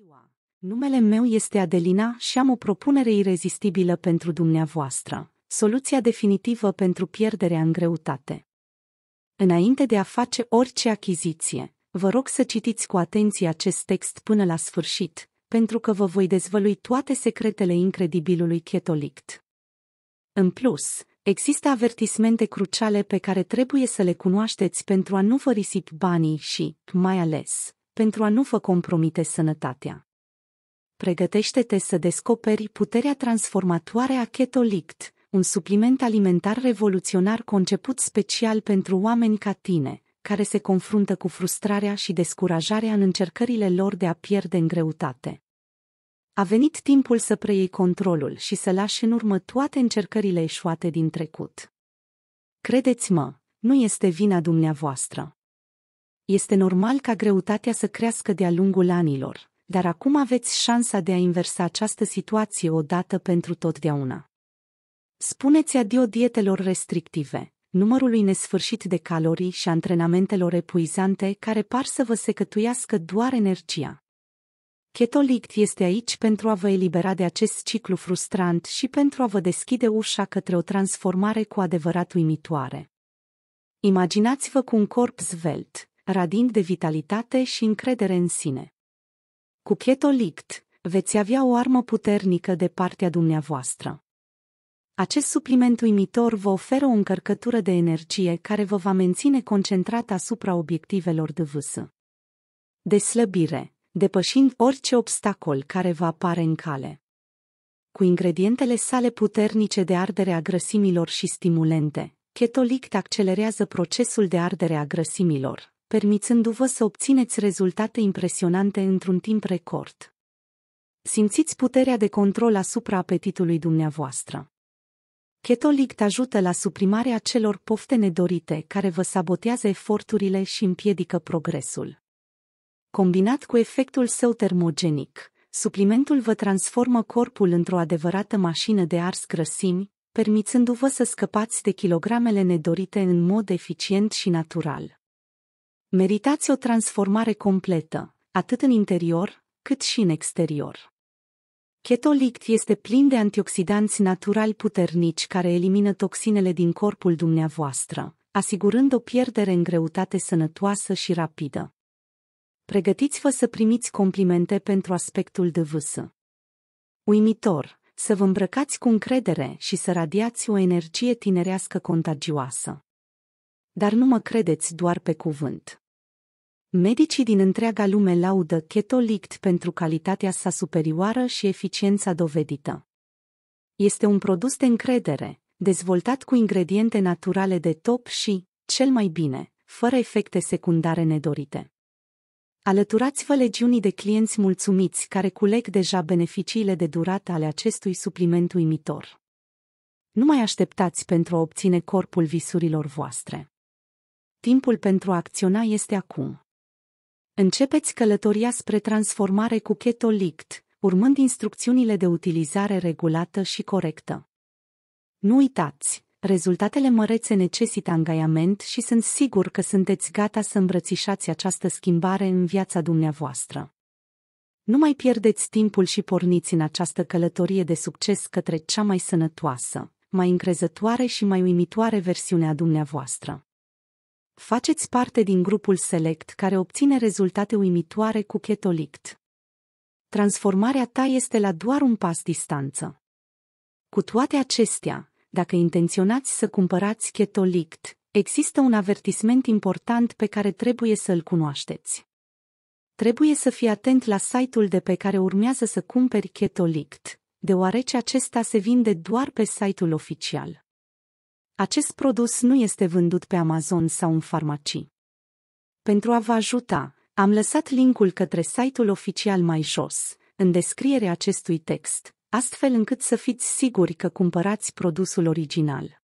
ziua! Numele meu este Adelina și am o propunere irezistibilă pentru dumneavoastră, soluția definitivă pentru pierderea în greutate. Înainte de a face orice achiziție, vă rog să citiți cu atenție acest text până la sfârșit, pentru că vă voi dezvălui toate secretele incredibilului chetolict. În plus, există avertismente cruciale pe care trebuie să le cunoașteți pentru a nu vă risipi banii și, mai ales, pentru a nu vă compromite sănătatea. Pregătește-te să descoperi puterea transformatoare a Ketolict, un supliment alimentar revoluționar conceput special pentru oameni ca tine, care se confruntă cu frustrarea și descurajarea în încercările lor de a pierde în greutate. A venit timpul să preiei controlul și să lași în urmă toate încercările eșuate din trecut. Credeți-mă, nu este vina dumneavoastră este normal ca greutatea să crească de-a lungul anilor, dar acum aveți șansa de a inversa această situație odată pentru totdeauna. Spuneți adio dietelor restrictive, numărului nesfârșit de calorii și antrenamentelor epuizante care par să vă secătuiască doar energia. Ketolict este aici pentru a vă elibera de acest ciclu frustrant și pentru a vă deschide ușa către o transformare cu adevărat uimitoare. Imaginați-vă cu un corp zvelt, radind de vitalitate și încredere în sine. Cu Ketolict veți avea o armă puternică de partea dumneavoastră. Acest supliment uimitor vă oferă o încărcătură de energie care vă va menține concentrat asupra obiectivelor de vâsă. De slăbire, depășind orice obstacol care va apare în cale. Cu ingredientele sale puternice de ardere a grăsimilor și stimulente, Ketolict accelerează procesul de ardere a grăsimilor, permițându-vă să obțineți rezultate impresionante într-un timp record. Simțiți puterea de control asupra apetitului dumneavoastră. Ketolic te ajută la suprimarea celor pofte nedorite care vă sabotează eforturile și împiedică progresul. Combinat cu efectul său termogenic, suplimentul vă transformă corpul într-o adevărată mașină de ars grăsimi, permițându-vă să scăpați de kilogramele nedorite în mod eficient și natural. Meritați o transformare completă, atât în interior, cât și în exterior. Ketolict este plin de antioxidanți naturali puternici care elimină toxinele din corpul dumneavoastră, asigurând o pierdere în greutate sănătoasă și rapidă. Pregătiți-vă să primiți complimente pentru aspectul de vâsă. Uimitor, să vă îmbrăcați cu încredere și să radiați o energie tinerească contagioasă. Dar nu mă credeți doar pe cuvânt. Medicii din întreaga lume laudă Ketolict pentru calitatea sa superioară și eficiența dovedită. Este un produs de încredere, dezvoltat cu ingrediente naturale de top și, cel mai bine, fără efecte secundare nedorite. Alăturați-vă legiunii de clienți mulțumiți care culeg deja beneficiile de durată ale acestui supliment uimitor. Nu mai așteptați pentru a obține corpul visurilor voastre. Timpul pentru a acționa este acum. Începeți călătoria spre transformare cu Keto Lict, urmând instrucțiunile de utilizare regulată și corectă. Nu uitați, rezultatele mărețe necesită angajament și sunt sigur că sunteți gata să îmbrățișați această schimbare în viața dumneavoastră. Nu mai pierdeți timpul și porniți în această călătorie de succes către cea mai sănătoasă, mai încrezătoare și mai uimitoare versiune a dumneavoastră. Faceți parte din grupul select care obține rezultate uimitoare cu Ketolict. Transformarea ta este la doar un pas distanță. Cu toate acestea, dacă intenționați să cumpărați Ketolict, există un avertisment important pe care trebuie să-l cunoașteți. Trebuie să fii atent la site-ul de pe care urmează să cumperi Ketolict, deoarece acesta se vinde doar pe site-ul oficial. Acest produs nu este vândut pe Amazon sau în farmacii. Pentru a vă ajuta, am lăsat linkul către site-ul oficial mai jos, în descrierea acestui text, astfel încât să fiți siguri că cumpărați produsul original.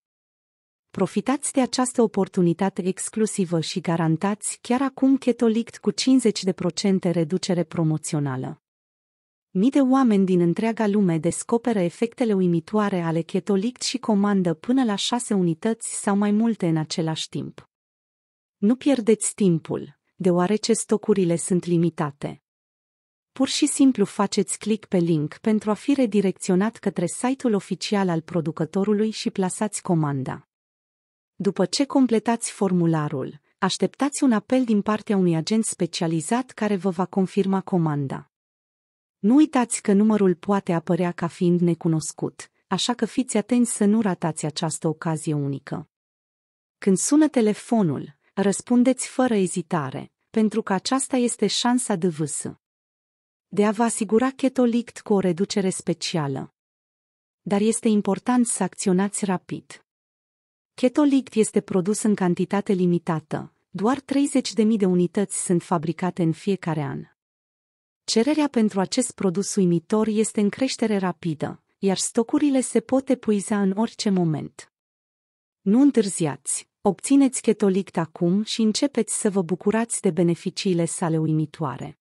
Profitați de această oportunitate exclusivă și garantați chiar acum Ketolict cu 50% reducere promoțională. Mii de oameni din întreaga lume descoperă efectele uimitoare ale chetolict și comandă până la șase unități sau mai multe în același timp. Nu pierdeți timpul, deoarece stocurile sunt limitate. Pur și simplu faceți click pe link pentru a fi redirecționat către site-ul oficial al producătorului și plasați comanda. După ce completați formularul, așteptați un apel din partea unui agent specializat care vă va confirma comanda. Nu uitați că numărul poate apărea ca fiind necunoscut, așa că fiți atenți să nu ratați această ocazie unică. Când sună telefonul, răspundeți fără ezitare, pentru că aceasta este șansa de vâsă. De a vă asigura Ketolict cu o reducere specială. Dar este important să acționați rapid. Ketolict este produs în cantitate limitată, doar 30.000 de unități sunt fabricate în fiecare an. Cererea pentru acest produs uimitor este în creștere rapidă, iar stocurile se pot epuiza în orice moment. Nu întârziați, obțineți Ketolict acum și începeți să vă bucurați de beneficiile sale uimitoare.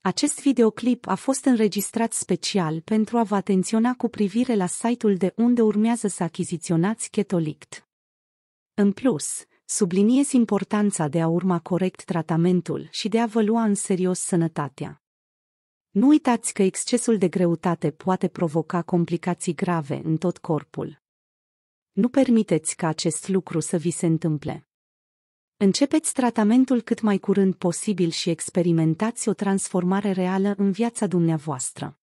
Acest videoclip a fost înregistrat special pentru a vă atenționa cu privire la site-ul de unde urmează să achiziționați Ketolict. În plus, subliniez importanța de a urma corect tratamentul și de a vă lua în serios sănătatea. Nu uitați că excesul de greutate poate provoca complicații grave în tot corpul. Nu permiteți ca acest lucru să vi se întâmple. Începeți tratamentul cât mai curând posibil și experimentați o transformare reală în viața dumneavoastră.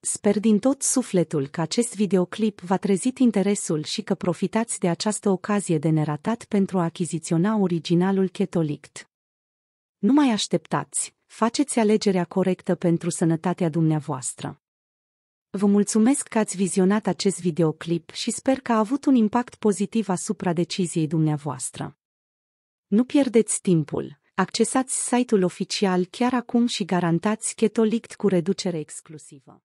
Sper din tot sufletul că acest videoclip v-a trezit interesul și că profitați de această ocazie de neratat pentru a achiziționa originalul Ketolict. Nu mai așteptați! faceți alegerea corectă pentru sănătatea dumneavoastră. Vă mulțumesc că ați vizionat acest videoclip și sper că a avut un impact pozitiv asupra deciziei dumneavoastră. Nu pierdeți timpul, accesați site-ul oficial chiar acum și garantați Ketolict cu reducere exclusivă.